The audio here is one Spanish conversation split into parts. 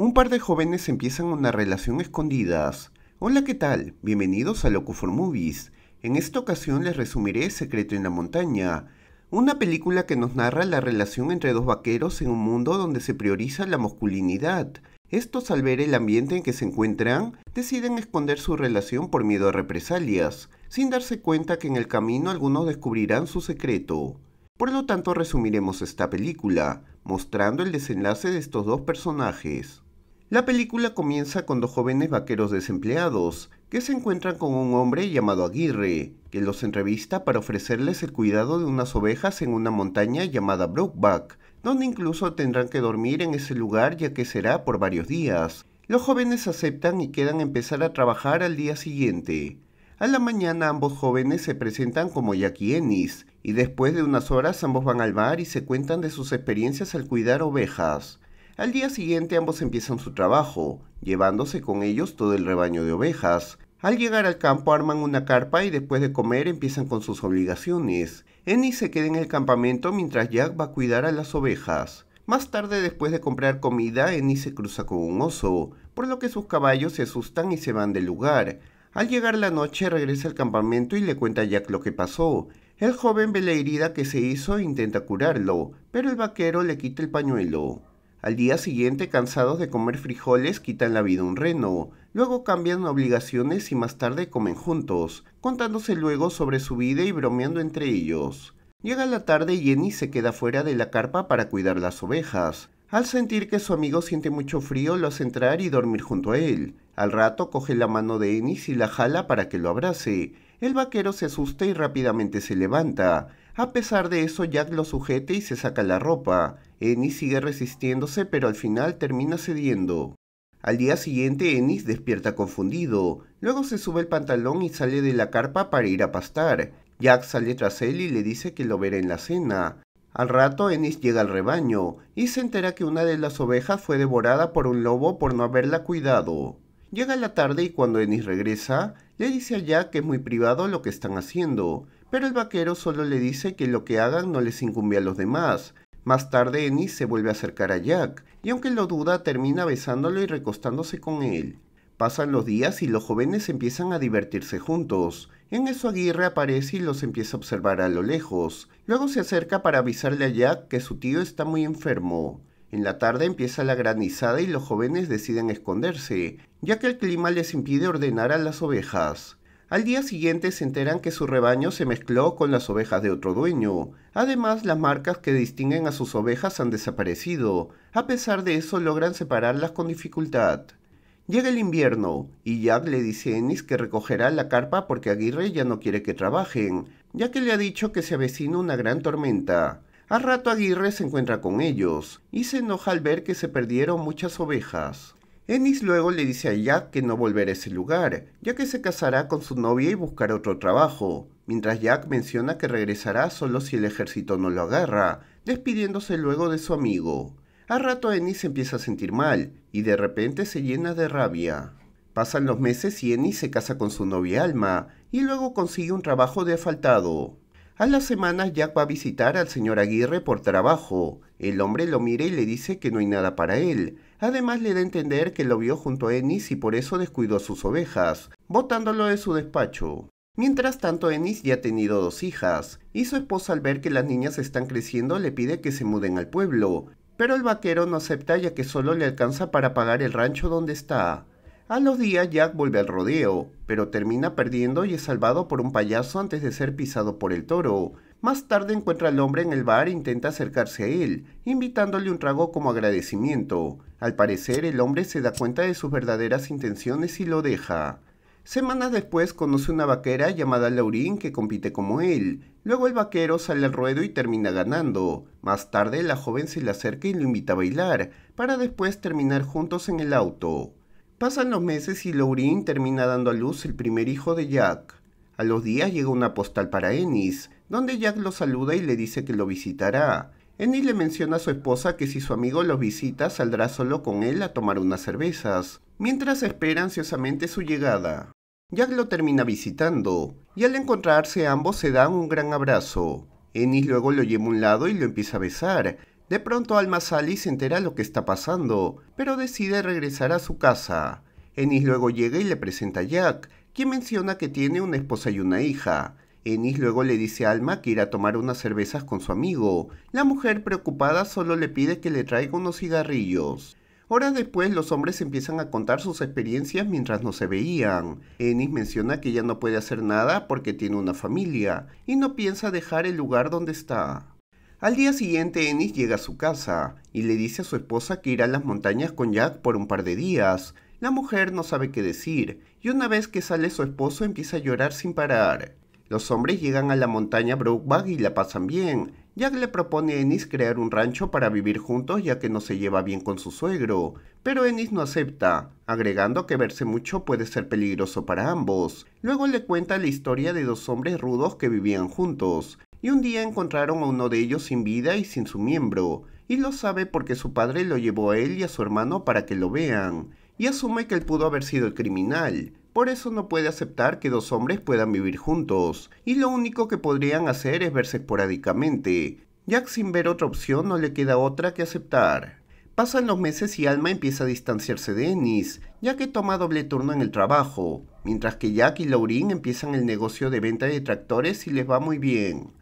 Un par de jóvenes empiezan una relación escondidas. Hola, ¿qué tal? Bienvenidos a Loco for Movies. En esta ocasión les resumiré Secreto en la Montaña, una película que nos narra la relación entre dos vaqueros en un mundo donde se prioriza la masculinidad. Estos al ver el ambiente en que se encuentran, deciden esconder su relación por miedo a represalias, sin darse cuenta que en el camino algunos descubrirán su secreto. Por lo tanto resumiremos esta película, mostrando el desenlace de estos dos personajes. La película comienza con dos jóvenes vaqueros desempleados, que se encuentran con un hombre llamado Aguirre, que los entrevista para ofrecerles el cuidado de unas ovejas en una montaña llamada Brookback, donde incluso tendrán que dormir en ese lugar ya que será por varios días. Los jóvenes aceptan y quedan a empezar a trabajar al día siguiente. A la mañana ambos jóvenes se presentan como Jack y Ennis, y después de unas horas ambos van al bar y se cuentan de sus experiencias al cuidar ovejas. Al día siguiente ambos empiezan su trabajo, llevándose con ellos todo el rebaño de ovejas. Al llegar al campo arman una carpa y después de comer empiezan con sus obligaciones. Annie se queda en el campamento mientras Jack va a cuidar a las ovejas. Más tarde, después de comprar comida, Annie se cruza con un oso, por lo que sus caballos se asustan y se van del lugar. Al llegar la noche regresa al campamento y le cuenta a Jack lo que pasó. El joven ve la herida que se hizo e intenta curarlo, pero el vaquero le quita el pañuelo. Al día siguiente, cansados de comer frijoles, quitan la vida a un reno. Luego cambian obligaciones y más tarde comen juntos, contándose luego sobre su vida y bromeando entre ellos. Llega la tarde y Ennis se queda fuera de la carpa para cuidar las ovejas. Al sentir que su amigo siente mucho frío, lo hace entrar y dormir junto a él. Al rato coge la mano de Ennis y la jala para que lo abrace. El vaquero se asusta y rápidamente se levanta. A pesar de eso, Jack lo sujeta y se saca la ropa. Ennis sigue resistiéndose pero al final termina cediendo. Al día siguiente Ennis despierta confundido, luego se sube el pantalón y sale de la carpa para ir a pastar. Jack sale tras él y le dice que lo verá en la cena. Al rato Ennis llega al rebaño y se entera que una de las ovejas fue devorada por un lobo por no haberla cuidado. Llega la tarde y cuando Ennis regresa, le dice a Jack que es muy privado lo que están haciendo, pero el vaquero solo le dice que lo que hagan no les incumbe a los demás, más tarde Ennis se vuelve a acercar a Jack, y aunque lo duda, termina besándolo y recostándose con él. Pasan los días y los jóvenes empiezan a divertirse juntos. En eso Aguirre aparece y los empieza a observar a lo lejos. Luego se acerca para avisarle a Jack que su tío está muy enfermo. En la tarde empieza la granizada y los jóvenes deciden esconderse, ya que el clima les impide ordenar a las ovejas. Al día siguiente se enteran que su rebaño se mezcló con las ovejas de otro dueño. Además, las marcas que distinguen a sus ovejas han desaparecido. A pesar de eso, logran separarlas con dificultad. Llega el invierno y Jack le dice a Ennis que recogerá la carpa porque Aguirre ya no quiere que trabajen, ya que le ha dicho que se avecina una gran tormenta. Al rato Aguirre se encuentra con ellos y se enoja al ver que se perdieron muchas ovejas. Ennis luego le dice a Jack que no volverá a ese lugar, ya que se casará con su novia y buscará otro trabajo, mientras Jack menciona que regresará solo si el ejército no lo agarra, despidiéndose luego de su amigo. A rato Ennis empieza a sentir mal, y de repente se llena de rabia. Pasan los meses y Ennis se casa con su novia Alma, y luego consigue un trabajo de asfaltado. A las semanas Jack va a visitar al señor Aguirre por trabajo, el hombre lo mira y le dice que no hay nada para él. Además le da a entender que lo vio junto a Ennis y por eso descuidó a sus ovejas, botándolo de su despacho. Mientras tanto, Ennis ya ha tenido dos hijas, y su esposa al ver que las niñas están creciendo le pide que se muden al pueblo, pero el vaquero no acepta ya que solo le alcanza para pagar el rancho donde está. A los días Jack vuelve al rodeo, pero termina perdiendo y es salvado por un payaso antes de ser pisado por el toro, más tarde encuentra al hombre en el bar e intenta acercarse a él, invitándole un trago como agradecimiento. Al parecer, el hombre se da cuenta de sus verdaderas intenciones y lo deja. Semanas después conoce una vaquera llamada Laurín que compite como él. Luego el vaquero sale al ruedo y termina ganando. Más tarde la joven se le acerca y lo invita a bailar, para después terminar juntos en el auto. Pasan los meses y Laurín termina dando a luz el primer hijo de Jack. A los días llega una postal para Ennis donde Jack lo saluda y le dice que lo visitará. Ennis le menciona a su esposa que si su amigo los visita saldrá solo con él a tomar unas cervezas, mientras espera ansiosamente su llegada. Jack lo termina visitando, y al encontrarse ambos se dan un gran abrazo. Ennis luego lo lleva a un lado y lo empieza a besar. De pronto Alma y se entera lo que está pasando, pero decide regresar a su casa. Ennis luego llega y le presenta a Jack, quien menciona que tiene una esposa y una hija, Ennis luego le dice a Alma que irá a tomar unas cervezas con su amigo. La mujer preocupada solo le pide que le traiga unos cigarrillos. Horas después los hombres empiezan a contar sus experiencias mientras no se veían. Ennis menciona que ya no puede hacer nada porque tiene una familia y no piensa dejar el lugar donde está. Al día siguiente Ennis llega a su casa y le dice a su esposa que irá a las montañas con Jack por un par de días. La mujer no sabe qué decir y una vez que sale su esposo empieza a llorar sin parar. Los hombres llegan a la montaña Brookbag y la pasan bien. Jack le propone a Ennis crear un rancho para vivir juntos ya que no se lleva bien con su suegro, pero Ennis no acepta, agregando que verse mucho puede ser peligroso para ambos. Luego le cuenta la historia de dos hombres rudos que vivían juntos, y un día encontraron a uno de ellos sin vida y sin su miembro, y lo sabe porque su padre lo llevó a él y a su hermano para que lo vean, y asume que él pudo haber sido el criminal, por eso no puede aceptar que dos hombres puedan vivir juntos, y lo único que podrían hacer es verse esporádicamente. Jack sin ver otra opción no le queda otra que aceptar. Pasan los meses y Alma empieza a distanciarse de Ennis, ya que toma doble turno en el trabajo, mientras que Jack y Laurin empiezan el negocio de venta de tractores y les va muy bien.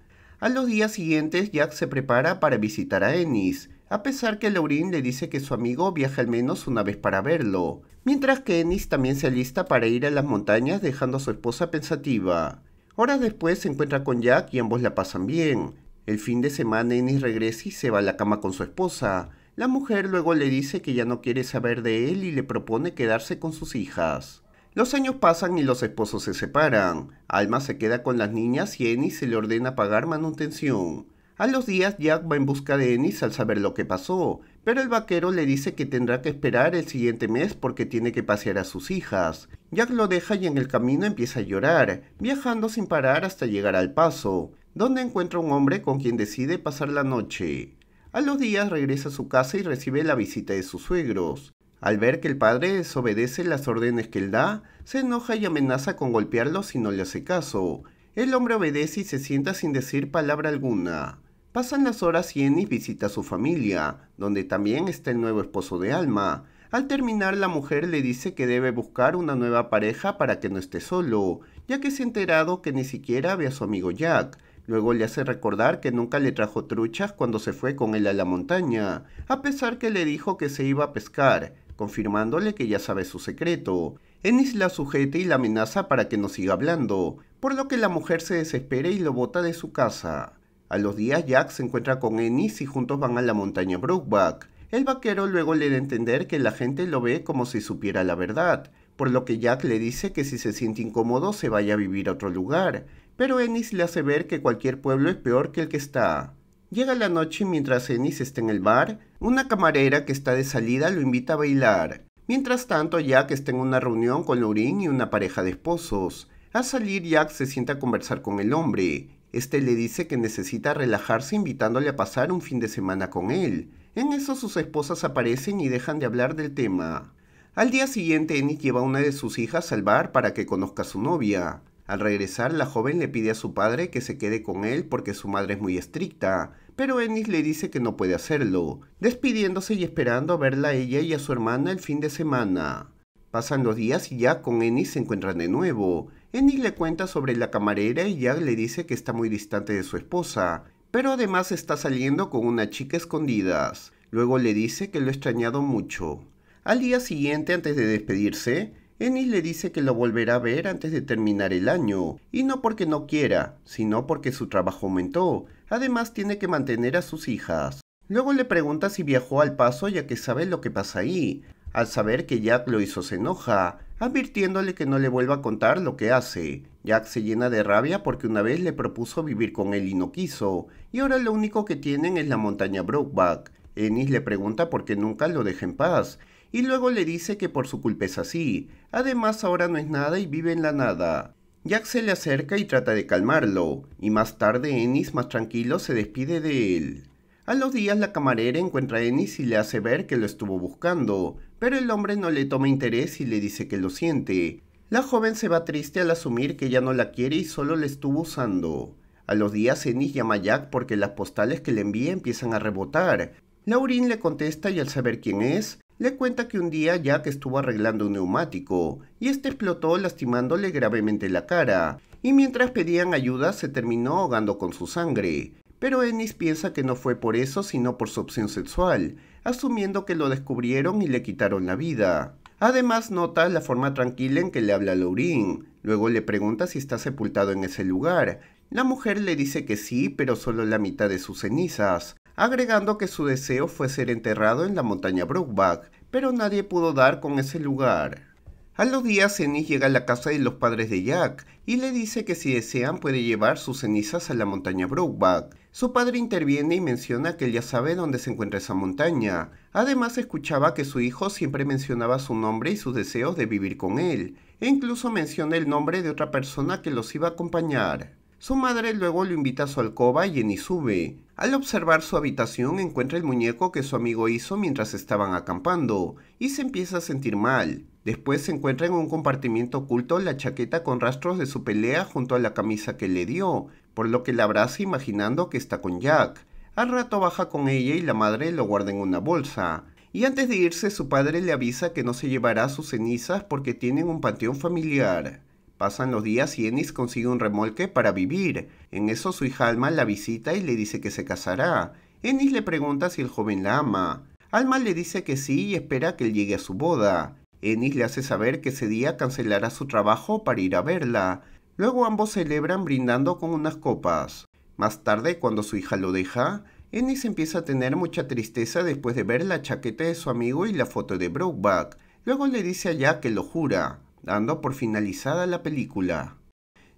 A los días siguientes Jack se prepara para visitar a Ennis, a pesar que Laurin le dice que su amigo viaja al menos una vez para verlo, mientras que Ennis también se alista para ir a las montañas dejando a su esposa pensativa. Horas después se encuentra con Jack y ambos la pasan bien. El fin de semana Ennis regresa y se va a la cama con su esposa. La mujer luego le dice que ya no quiere saber de él y le propone quedarse con sus hijas. Los años pasan y los esposos se separan. Alma se queda con las niñas y Ennis se le ordena pagar manutención. A los días Jack va en busca de Ennis al saber lo que pasó, pero el vaquero le dice que tendrá que esperar el siguiente mes porque tiene que pasear a sus hijas. Jack lo deja y en el camino empieza a llorar, viajando sin parar hasta llegar al paso, donde encuentra un hombre con quien decide pasar la noche. A los días regresa a su casa y recibe la visita de sus suegros. Al ver que el padre desobedece las órdenes que él da, se enoja y amenaza con golpearlo si no le hace caso. El hombre obedece y se sienta sin decir palabra alguna. Pasan las horas y Ennis visita a su familia, donde también está el nuevo esposo de Alma. Al terminar, la mujer le dice que debe buscar una nueva pareja para que no esté solo, ya que se ha enterado que ni siquiera ve a su amigo Jack. Luego le hace recordar que nunca le trajo truchas cuando se fue con él a la montaña, a pesar que le dijo que se iba a pescar, confirmándole que ya sabe su secreto. Ennis la sujeta y la amenaza para que no siga hablando, por lo que la mujer se desespera y lo bota de su casa. A los días, Jack se encuentra con Ennis y juntos van a la montaña Brookback. El vaquero luego le da a entender que la gente lo ve como si supiera la verdad, por lo que Jack le dice que si se siente incómodo se vaya a vivir a otro lugar, pero Ennis le hace ver que cualquier pueblo es peor que el que está. Llega la noche y mientras Ennis está en el bar, una camarera que está de salida lo invita a bailar. Mientras tanto, Jack está en una reunión con Lorin y una pareja de esposos. Al salir, Jack se sienta a conversar con el hombre. Este le dice que necesita relajarse invitándole a pasar un fin de semana con él. En eso sus esposas aparecen y dejan de hablar del tema. Al día siguiente, Ennis lleva a una de sus hijas al bar para que conozca a su novia. Al regresar, la joven le pide a su padre que se quede con él porque su madre es muy estricta, pero Ennis le dice que no puede hacerlo, despidiéndose y esperando a verla a ella y a su hermana el fin de semana. Pasan los días y ya con Ennis se encuentran de nuevo. Ennis le cuenta sobre la camarera y Jack le dice que está muy distante de su esposa, pero además está saliendo con una chica escondidas. Luego le dice que lo ha extrañado mucho. Al día siguiente, antes de despedirse, Ennis le dice que lo volverá a ver antes de terminar el año, y no porque no quiera, sino porque su trabajo aumentó. Además tiene que mantener a sus hijas. Luego le pregunta si viajó al paso ya que sabe lo que pasa ahí, al saber que Jack lo hizo se enoja, advirtiéndole que no le vuelva a contar lo que hace. Jack se llena de rabia porque una vez le propuso vivir con él y no quiso, y ahora lo único que tienen es la montaña Brokeback. Ennis le pregunta por qué nunca lo deja en paz, y luego le dice que por su culpa es así, además ahora no es nada y vive en la nada. Jack se le acerca y trata de calmarlo, y más tarde Ennis más tranquilo se despide de él. A los días la camarera encuentra a Ennis y le hace ver que lo estuvo buscando, pero el hombre no le toma interés y le dice que lo siente. La joven se va triste al asumir que ya no la quiere y solo le estuvo usando. A los días Ennis llama a Jack porque las postales que le envía empiezan a rebotar. Laurin le contesta y al saber quién es, le cuenta que un día Jack estuvo arreglando un neumático y este explotó lastimándole gravemente la cara, y mientras pedían ayuda se terminó ahogando con su sangre pero Ennis piensa que no fue por eso sino por su opción sexual, asumiendo que lo descubrieron y le quitaron la vida. Además nota la forma tranquila en que le habla Laurin, luego le pregunta si está sepultado en ese lugar. La mujer le dice que sí, pero solo la mitad de sus cenizas, agregando que su deseo fue ser enterrado en la montaña Brookback, pero nadie pudo dar con ese lugar. A los días, Ennis llega a la casa de los padres de Jack y le dice que si desean puede llevar sus cenizas a la montaña Brookback. Su padre interviene y menciona que él ya sabe dónde se encuentra esa montaña. Además escuchaba que su hijo siempre mencionaba su nombre y sus deseos de vivir con él, e incluso menciona el nombre de otra persona que los iba a acompañar. Su madre luego lo invita a su alcoba y Jenny sube. Al observar su habitación encuentra el muñeco que su amigo hizo mientras estaban acampando, y se empieza a sentir mal. Después se encuentra en un compartimiento oculto la chaqueta con rastros de su pelea junto a la camisa que le dio, por lo que la abraza imaginando que está con Jack. Al rato baja con ella y la madre lo guarda en una bolsa. Y antes de irse su padre le avisa que no se llevará sus cenizas porque tienen un panteón familiar. Pasan los días y Ennis consigue un remolque para vivir. En eso su hija Alma la visita y le dice que se casará. Ennis le pregunta si el joven la ama. Alma le dice que sí y espera que él llegue a su boda. Ennis le hace saber que ese día cancelará su trabajo para ir a verla. Luego ambos celebran brindando con unas copas. Más tarde, cuando su hija lo deja, Ennis empieza a tener mucha tristeza después de ver la chaqueta de su amigo y la foto de Brokeback. Luego le dice a Jack que lo jura, dando por finalizada la película.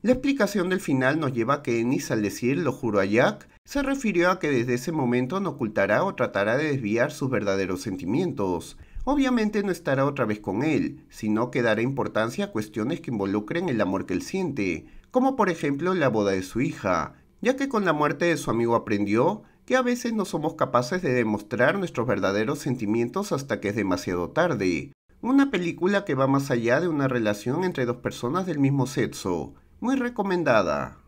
La explicación del final nos lleva a que Ennis al decir lo juro a Jack, se refirió a que desde ese momento no ocultará o tratará de desviar sus verdaderos sentimientos, Obviamente no estará otra vez con él, sino que dará importancia a cuestiones que involucren el amor que él siente, como por ejemplo la boda de su hija, ya que con la muerte de su amigo aprendió que a veces no somos capaces de demostrar nuestros verdaderos sentimientos hasta que es demasiado tarde. Una película que va más allá de una relación entre dos personas del mismo sexo. Muy recomendada.